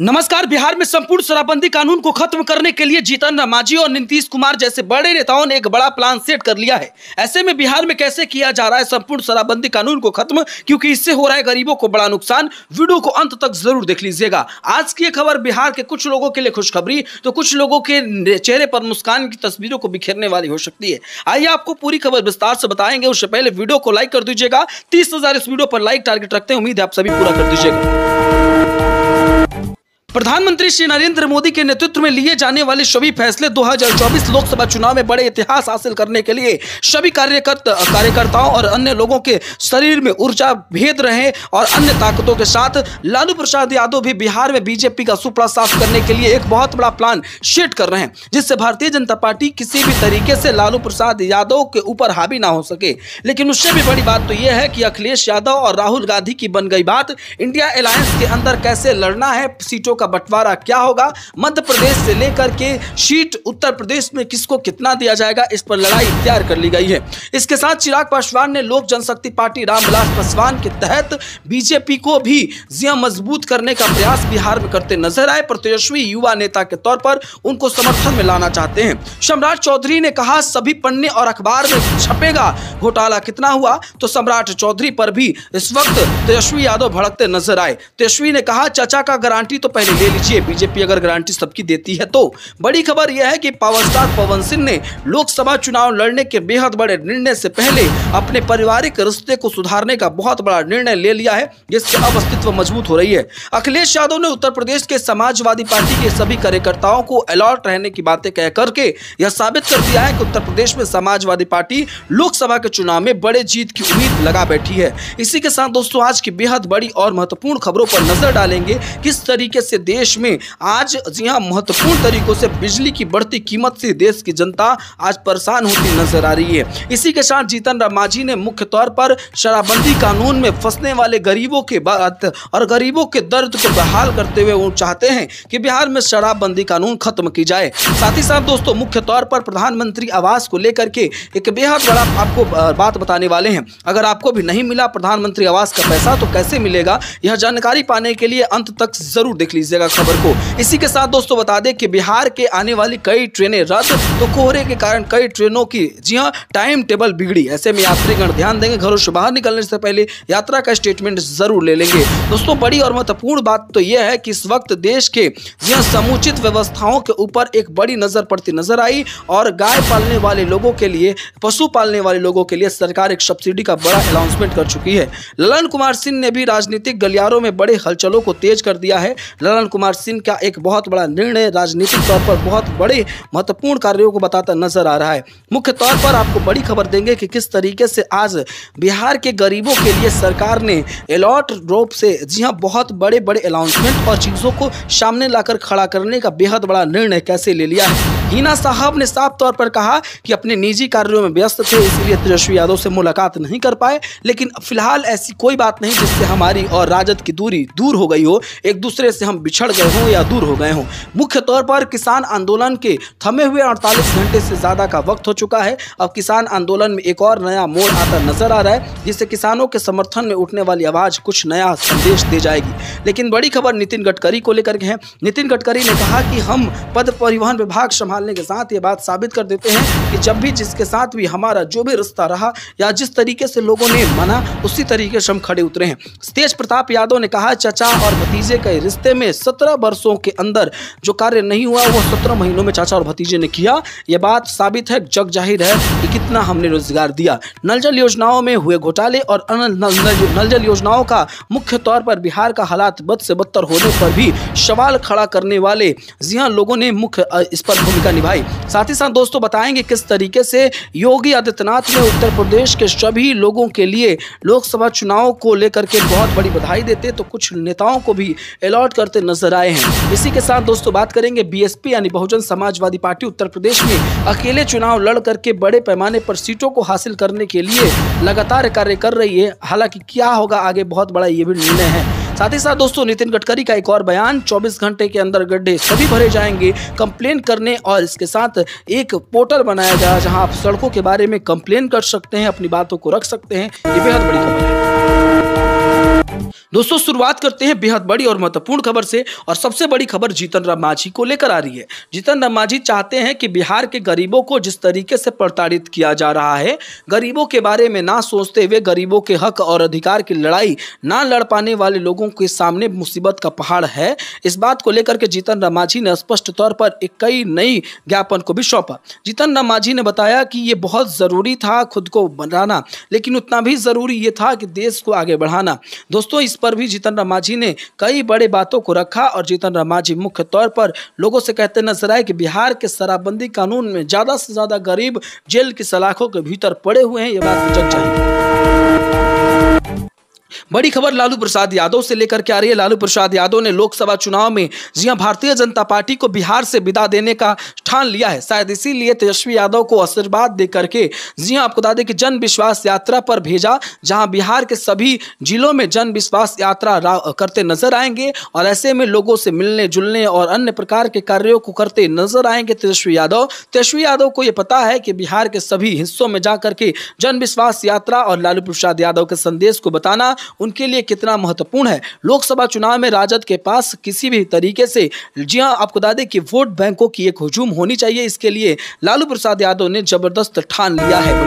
नमस्कार बिहार में संपूर्ण शराबबंदी कानून को खत्म करने के लिए जीतन राम और नीतीश कुमार जैसे बड़े नेताओं ने एक बड़ा प्लान सेट कर लिया है ऐसे में बिहार में कैसे किया जा रहा है संपूर्ण शराबबंदी कानून को खत्म क्योंकि इससे हो रहा है गरीबों को बड़ा नुकसान वीडियो को अंत तक जरूर देख लीजिएगा आज की खबर बिहार के कुछ लोगों के लिए खुशखबरी तो कुछ लोगों के चेहरे पर मुस्कान की तस्वीरों को बिखेरने वाली हो सकती है आइए आपको पूरी खबर विस्तार से बताएंगे उससे पहले वीडियो को लाइक कर दीजिएगा तीस इस वीडियो पर लाइक टारगेट रखते हैं उम्मीद है आप सभी पूरा कर दीजिएगा प्रधानमंत्री श्री नरेंद्र मोदी के नेतृत्व में लिए जाने वाले सभी फैसले 2024 लोकसभा चुनाव में बड़े इतिहास हासिल करने के लिए सभी कार्यकर्ता कार्यकर्ताओं और अन्य लोगों के शरीर में ऊर्जा भेद रहे और अन्य ताकतों के साथ लालू प्रसाद यादव भी बिहार में बीजेपी का सुपड़ा साफ करने के लिए एक बहुत बड़ा प्लान शेट कर रहे हैं जिससे भारतीय जनता पार्टी किसी भी तरीके से लालू प्रसाद यादव के ऊपर हावी ना हो सके लेकिन उससे भी बड़ी बात तो यह है कि अखिलेश यादव और राहुल गांधी की बन गई बात इंडिया अलायंस के अंदर कैसे लड़ना है सीटों का का बंटवारा क्या होगा मध्य प्रदेश से लेकर के सीट उत्तर प्रदेश में किसको कितना दिया जाएगा इस पर लड़ाई तैयार कर ली गई है इसके साथ चिराग पासवान ने लोक जनशक्ति पार्टी रामविलास पासवान के तहत बीजेपी को भी जिया मजबूत करने का प्रयास बिहार में करते नजर आए पर तेजस्वी युवा नेता के तौर पर उनको समर्थन में लाना चाहते हैं सम्राट चौधरी ने कहा सभी पन्ने और अखबार में छपेगा घोटाला कितना हुआ तो सम्राट चौधरी पर भी इस वक्त तेजस्वी यादव भड़कते नजर आए तेजस्वी ने कहा चाचा का गारंटी तो पहले गारंटी ले लीजिए बीजेपी अगर गारंटी सबकी देती है तो बड़ी खबर यह है कि पावर स्टार पवन सिंह ने लोकसभा चुनाव लड़ने के बेहद बड़े निर्णय से पहले अपने पारिवारिक रिश्ते को सुधारने का बहुत बड़ा निर्णय ले लिया है जिससे अब अस्तित्व मजबूत हो रही है अखिलेश यादव ने उत्तर प्रदेश के समाजवादी पार्टी के सभी कार्यकर्ताओं को अलर्ट रहने की बातें कह करके यह साबित कर दिया है कि उत्तर प्रदेश में समाजवादी पार्टी लोकसभा के चुनाव में बड़े जीत की उम्मीद लगा बैठी है इसी के साथ दोस्तों आज की बेहद बड़ी और महत्वपूर्ण खबरों पर नजर डालेंगे किस तरीके से देश में आज जी हाँ महत्वपूर्ण तरीकों से बिजली की बढ़ती कीमत से देश की जनता आज परेशान होती नजर आ रही है इसी के साथ जीतन राम मांझी ने मुख्य तौर पर शराबबंदी कानून में फंसने वाले गरीबों के बात और गरीबों के दर्द को बहाल करते हुए वो चाहते हैं कि बिहार में शराबबंदी कानून खत्म की जाए साथ ही साथ दोस्तों मुख्य तौर पर प्रधानमंत्री आवास को लेकर के एक बेहद बड़ा आपको बात बताने वाले हैं अगर आपको भी नहीं मिला प्रधानमंत्री आवास का पैसा तो कैसे मिलेगा यह जानकारी पाने के लिए अंत तक जरूर देख लीजिए कीजिएगा खबर को इसी के साथ दोस्तों बता दें कि बिहार के आने वाली कई ट्रेनें रद्द तो कोहरे के कारण कई ट्रेनों की जी हाँ टाइम टेबल बिगड़ी ऐसे में यात्रीगण ध्यान देंगे घरों से बाहर निकलने से पहले यात्रा का स्टेटमेंट जरूर ले लेंगे दोस्तों बड़ी और महत्वपूर्ण बात तो यह है कि इस वक्त देश के यह हाँ, समुचित व्यवस्थाओं के ऊपर एक बड़ी नजर पड़ती नजर आई और गाय पालने वाले लोगों के लिए पशु पालने वाले लोगों के लिए सरकार एक सब्सिडी का बड़ा अनाउंसमेंट कर चुकी है ललन कुमार सिंह ने भी राजनीतिक गलियारों में बड़े हलचलों को तेज कर दिया है ललन ललन कुमार सिंह का एक बहुत बड़ा निर्णय राजनीतिक तौर पर बहुत बड़े महत्वपूर्ण कार्यों को बताता नजर आ रहा है मुख्य तौर पर आपको बड़ी खबर देंगे कि किस तरीके से आज बिहार के गरीबों के लिए सरकार ने अलॉट रोप से जी हाँ बहुत बड़े बड़े अनाउंसमेंट और चीज़ों को सामने लाकर खड़ा करने का बेहद बड़ा निर्णय कैसे ले लिया है हीना साहब ने साफ तौर पर कहा कि अपने निजी कार्यों में व्यस्त थे इसलिए तेजस्वी यादव से मुलाकात नहीं कर पाए लेकिन फिलहाल ऐसी कोई बात नहीं जिससे हमारी और राजद की दूरी दूर हो गई हो एक दूसरे से हम बिछड़ गए हों या दूर हो गए हों मुख्य तौर पर किसान आंदोलन के थमे हुए अड़तालीस घंटे से ज़्यादा का वक्त हो चुका है अब किसान आंदोलन में एक और नया मोड़ आता नजर आ रहा है जिससे किसानों के समर्थन में उठने वाली आवाज़ कुछ नया संदेश दे जाएगी लेकिन बड़ी खबर नितिन गडकरी को लेकर के है नितिन गडकरी ने कहा कि हम पद परिवहन विभाग संभाल संभालने के साथ ये बात साबित कर देते हैं कि जब भी जिसके साथ भी हमारा जो भी रिश्ता रहा या जिस तरीके से लोगों ने मना उसी तरीके से हम खड़े उतरे हैं तेज प्रताप यादव ने कहा चाचा और भतीजे के रिश्ते में सत्रह वर्षों के अंदर जो कार्य नहीं हुआ वो सत्रह महीनों में चाचा और भतीजे ने किया ये बात साबित है जग जाहिर है कि कितना हमने रोजगार दिया नल जल योजनाओं में हुए घोटाले और नल जल योजनाओं का मुख्य तौर पर बिहार का हालात बद से बदतर होने पर भी सवाल खड़ा करने वाले जी हाँ लोगों ने मुख्य इस पर भूमिका भूमिका निभाई साथ ही साथ दोस्तों बताएंगे किस तरीके से योगी आदित्यनाथ ने उत्तर प्रदेश के सभी लोगों के लिए लोकसभा चुनाव को लेकर के बहुत बड़ी बधाई देते तो कुछ नेताओं को भी अलॉट करते नजर आए हैं इसी के साथ दोस्तों बात करेंगे बी यानी बहुजन समाजवादी पार्टी उत्तर प्रदेश में अकेले चुनाव लड़ करके बड़े पैमाने पर सीटों को हासिल करने के लिए लगातार कार्य कर रही है हालांकि क्या होगा आगे बहुत बड़ा ये भी निर्णय है साथ ही साथ दोस्तों नितिन गडकरी का एक और बयान चौबीस घंटे के अंदर गड्ढे सभी भरे जाएंगे कंप्लेन करने और इसके साथ एक पोर्टल बनाया जाए जहाँ आप सड़कों के बारे में कंप्लेन कर सकते हैं अपनी बातों को रख सकते हैं ये बेहद बड़ी खबर है दोस्तों शुरुआत करते हैं बेहद बड़ी और महत्वपूर्ण खबर से और सबसे बड़ी खबर जीतन राम मांझी को लेकर आ रही है जीतन राम मांझी चाहते हैं कि बिहार के गरीबों को जिस तरीके से प्रताड़ित किया जा रहा है गरीबों के बारे में ना सोचते हुए गरीबों के हक और अधिकार की लड़ाई ना लड़ पाने वाले लोगों के सामने मुसीबत का पहाड़ है इस बात को लेकर के जीतन राम मांझी ने स्पष्ट तौर पर एक कई नई ज्ञापन को भी सौंपा जीतन राम मांझी ने बताया कि ये बहुत ज़रूरी था खुद को बनाना लेकिन उतना भी ज़रूरी ये था कि देश को आगे बढ़ाना दोस्तों इस पर भी जीतन राम मांझी ने कई बड़े बातों को रखा और जीतन राम मांझी मुख्य तौर पर लोगों से कहते नजर आए कि बिहार के शराबबंदी कानून में ज़्यादा से ज़्यादा गरीब जेल की सलाखों के भीतर पड़े हुए हैं ये बात जग चाहिए बड़ी खबर लालू प्रसाद यादव से लेकर के आ रही है लालू प्रसाद यादव ने लोकसभा चुनाव में जी हाँ भारतीय जनता पार्टी को बिहार से विदा देने का ठान लिया है शायद इसीलिए तेजस्वी यादव को आशीर्वाद दे करके जी हाँ आपको बता दें कि जन विश्वास यात्रा पर भेजा जहाँ बिहार के सभी जिलों में जन विश्वास यात्रा करते नजर आएंगे और ऐसे में लोगों से मिलने जुलने और अन्य प्रकार के कार्यों को करते नजर आएंगे तेजस्वी यादव तेजस्वी यादव को यह पता है कि बिहार के सभी हिस्सों में जाकर के जन विश्वास यात्रा और लालू प्रसाद यादव के संदेश को बताना उनके लिए कितना महत्वपूर्ण है लोकसभा चुनाव में राजद के पास किसी भी तरीके से जी हाँ आपको बता दें कि वोट बैंकों की एक हजूम होनी चाहिए इसके लिए लालू प्रसाद यादव ने जबरदस्त ठान लिया है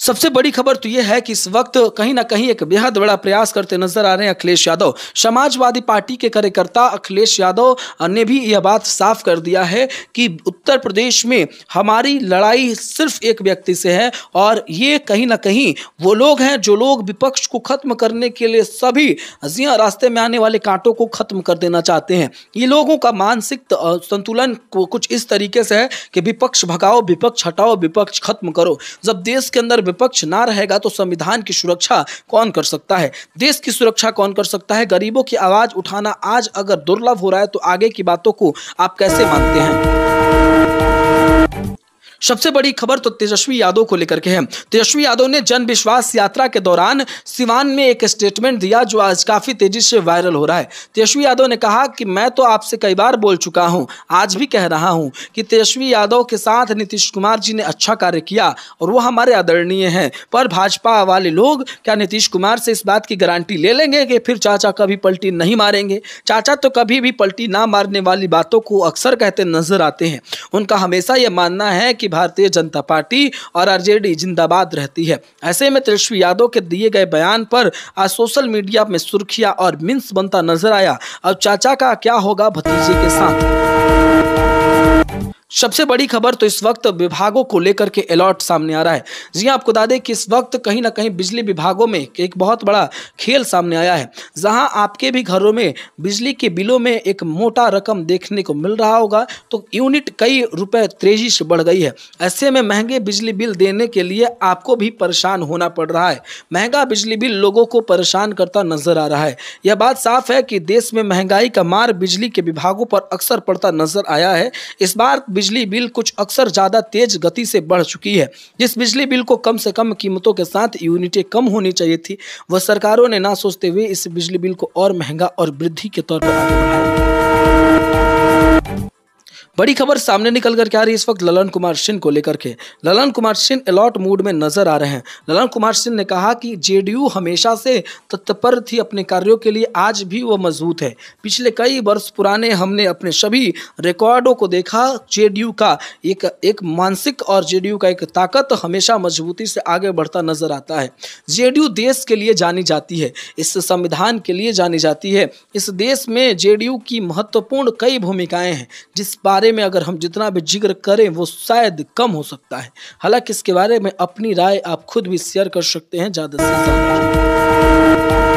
सबसे बड़ी खबर तो यह है कि इस वक्त कहीं ना कहीं एक बेहद बड़ा प्रयास करते नजर आ रहे हैं अखिलेश यादव समाजवादी पार्टी के कार्यकर्ता अखिलेश यादव ने भी यह बात साफ कर दिया है कि उत्तर प्रदेश में हमारी लड़ाई सिर्फ एक व्यक्ति से है और ये कहीं ना कहीं वो लोग हैं जो लोग विपक्ष को खत्म करने के लिए सभी जिया रास्ते में आने वाले कांटों को खत्म कर देना चाहते हैं ये लोगों का मानसिक संतुलन कुछ इस तरीके से है कि विपक्ष भगाओ विपक्ष हटाओ विपक्ष खत्म करो जब देश के अंदर विपक्ष ना रहेगा तो संविधान की सुरक्षा कौन कर सकता है देश की सुरक्षा कौन कर सकता है गरीबों की आवाज़ उठाना आज अगर दुर्लभ हो रहा है तो आगे की बातों को आप कैसे मानते हैं सबसे बड़ी खबर तो तेजस्वी यादव को लेकर के है तेजस्वी यादव ने जन विश्वास यात्रा के दौरान सिवान में एक स्टेटमेंट दिया जो आज काफ़ी तेजी से वायरल हो रहा है तेजस्वी यादव ने कहा कि मैं तो आपसे कई बार बोल चुका हूँ आज भी कह रहा हूँ कि तेजस्वी यादव के साथ नीतीश कुमार जी ने अच्छा कार्य किया और वो हमारे आदरणीय हैं पर भाजपा वाले लोग क्या नीतीश कुमार से इस बात की गारंटी ले लेंगे कि फिर चाचा कभी पलटी नहीं मारेंगे चाचा तो कभी भी पलटी ना मारने वाली बातों को अक्सर कहते नजर आते हैं उनका हमेशा यह मानना है कि की भारतीय जनता पार्टी और आरजेडी जिंदाबाद रहती है ऐसे में तेजस्वी यादव के दिए गए बयान पर आज सोशल मीडिया में सुर्खियां और मिन्स बनता नजर आया अब चाचा का क्या होगा भतीजे के साथ सबसे बड़ी खबर तो इस वक्त विभागों को लेकर के अलर्ट सामने आ रहा है जी हाँ, आपको बता दें कि इस वक्त कहीं ना कहीं बिजली विभागों में एक बहुत बड़ा खेल सामने आया है जहां आपके भी घरों में बिजली के बिलों में एक मोटा रकम देखने को मिल रहा होगा तो यूनिट कई रुपए तेजी से बढ़ गई है ऐसे में महंगे बिजली बिल देने के लिए आपको भी परेशान होना पड़ रहा है महंगा बिजली बिल लोगों को परेशान करता नजर आ रहा है यह बात साफ है कि देश में महंगाई का मार बिजली के विभागों पर अक्सर पड़ता नजर आया है इस बार बिजली बिल कुछ अक्सर ज़्यादा तेज गति से बढ़ चुकी है जिस बिजली बिल को कम से कम कीमतों के साथ यूनिटें कम होनी चाहिए थी वह सरकारों ने ना सोचते हुए इस बिजली बिल को और महंगा और वृद्धि के तौर पर आगे बढ़ाया बड़ी खबर सामने निकल कर क्या रही इस वक्त ललन कुमार सिंह को लेकर के ललन कुमार सिंह अलॉट मूड में नजर आ रहे हैं ललन कुमार सिंह ने कहा कि जेडीयू हमेशा से तत्पर थी अपने कार्यों के लिए आज भी वह मजबूत है पिछले कई वर्ष पुराने हमने अपने सभी रिकॉर्डों को देखा जेडीयू का एक एक मानसिक और जेडीयू का एक ताकत हमेशा मजबूती से आगे बढ़ता नजर आता है जेडीयू देश के लिए जानी जाती है इस संविधान के लिए जानी जाती है इस देश में जेडीयू की महत्वपूर्ण कई भूमिकाएं हैं जिस बारे बारे में अगर हम जितना भी जिक्र करें वो शायद कम हो सकता है हालांकि इसके बारे में अपनी राय आप खुद भी शेयर कर सकते हैं ज़्यादा से ज़्यादा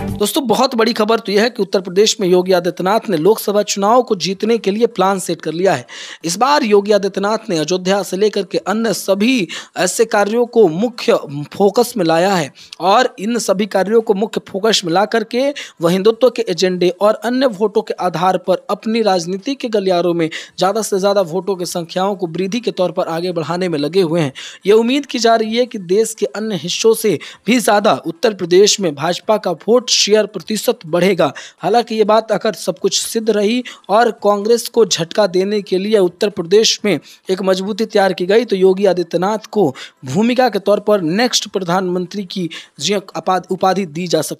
दोस्तों बहुत बड़ी खबर तो यह है कि उत्तर प्रदेश में योगी आदित्यनाथ ने लोकसभा चुनाव को जीतने के लिए प्लान सेट कर लिया है इस बार योगी आदित्यनाथ ने अयोध्या से लेकर के अन्य सभी ऐसे कार्यों को मुख्य फोकस में लाया है और इन सभी कार्यों को मुख्य फोकस में ला करके वह हिंदुत्व के एजेंडे और अन्य वोटों के आधार पर अपनी राजनीति के गलियारों में ज़्यादा से ज़्यादा वोटों की संख्याओं को वृद्धि के तौर पर आगे बढ़ाने में लगे हुए हैं ये उम्मीद की जा रही है कि देश के अन्य हिस्सों से भी ज़्यादा उत्तर प्रदेश में भाजपा का वोट वोट शेयर प्रतिशत बढ़ेगा हालांकि ये बात अगर सब कुछ सिद्ध रही और कांग्रेस को झटका देने के लिए उत्तर प्रदेश में एक मजबूती तैयार की गई तो योगी आदित्यनाथ को भूमिका के तौर पर नेक्स्ट प्रधानमंत्री की उपाधि दी जा सकती